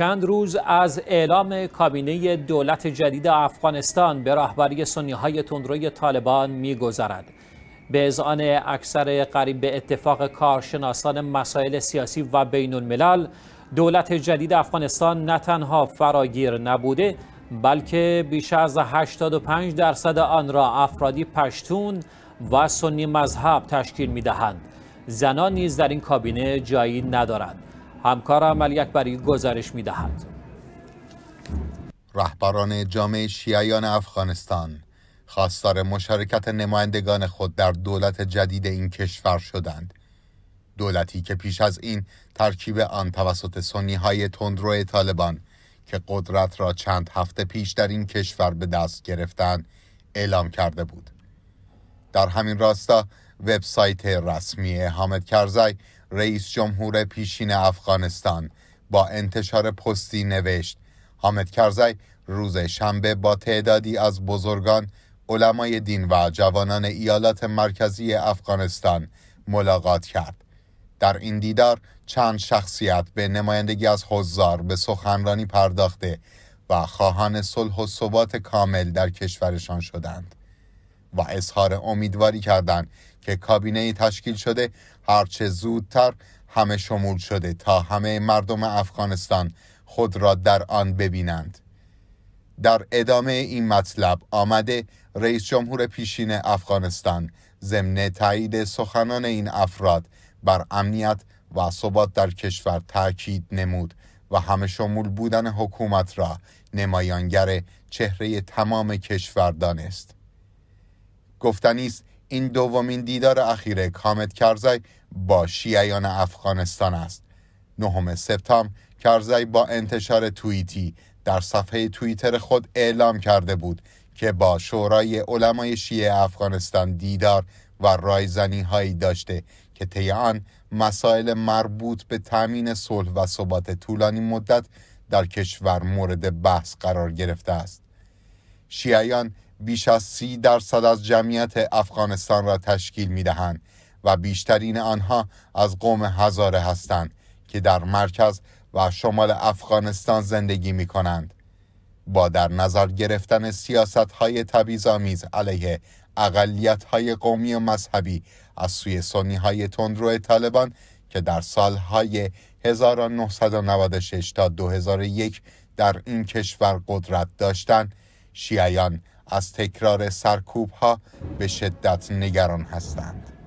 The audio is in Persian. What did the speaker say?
چند روز از اعلام کابینه دولت جدید افغانستان به رهبری سنی های تندروی طالبان میگذرد. به ازان اکثر قریب به اتفاق کارشناسان مسائل سیاسی و بین الملل دولت جدید افغانستان نه تنها فراگیر نبوده بلکه بیش از 85 درصد آن را افرادی پشتون و سنی مذهب تشکیل می دهند. زنان نیز در این کابینه جایی ندارند. همکار ملیک اکبری گزارش می دهد. رهبران جامعه شیعیان افغانستان خواستار مشارکت نمایندگان خود در دولت جدید این کشور شدند دولتی که پیش از این ترکیب آن توسط سنی های تندرو طالبان که قدرت را چند هفته پیش در این کشور به دست گرفتند اعلام کرده بود در همین راستا وبسایت رسمی حامد کرزی رئیس جمهور پیشین افغانستان با انتشار پستی نوشت حامد کرزی روز شنبه با تعدادی از بزرگان علمای دین و جوانان ایالات مرکزی افغانستان ملاقات کرد در این دیدار چند شخصیت به نمایندگی از حضار به سخنرانی پرداخته و خواهان صلح و ثبات کامل در کشورشان شدند و اظهار امیدواری کردند که کابینه تشکیل شده هرچه زودتر همه شمول شده تا همه مردم افغانستان خود را در آن ببینند در ادامه این مطلب آمده رئیس جمهور پیشین افغانستان ضمن تایید سخنان این افراد بر امنیت و ثبات در کشور تاکید نمود و همه شمول بودن حکومت را نمایانگر چهره تمام کشور دانست گفتنی است این دومین دیدار اخیر کامت کرزای با شیعیان افغانستان است نهم سپتامبر کرزای با انتشار توییتی در صفحه توییتر خود اعلام کرده بود که با شورای علمای شیعه افغانستان دیدار و رایزنی هایی داشته که طی آن مسائل مربوط به تامین صلح و ثبات طولانی مدت در کشور مورد بحث قرار گرفته است شیعیان بیش از سی درصد از جمعیت افغانستان را تشکیل می دهند و بیشترین آنها از قوم هزاره هستند که در مرکز و شمال افغانستان زندگی می کنند. با در نظر گرفتن سیاست های تبیزامیز علیه اقلیت های قومی و مذهبی از سوی سنی های تندرو طالبان که در های 1996 تا 2001 در این کشور قدرت داشتند شیعیان از تکرار سرکوب ها به شدت نگران هستند.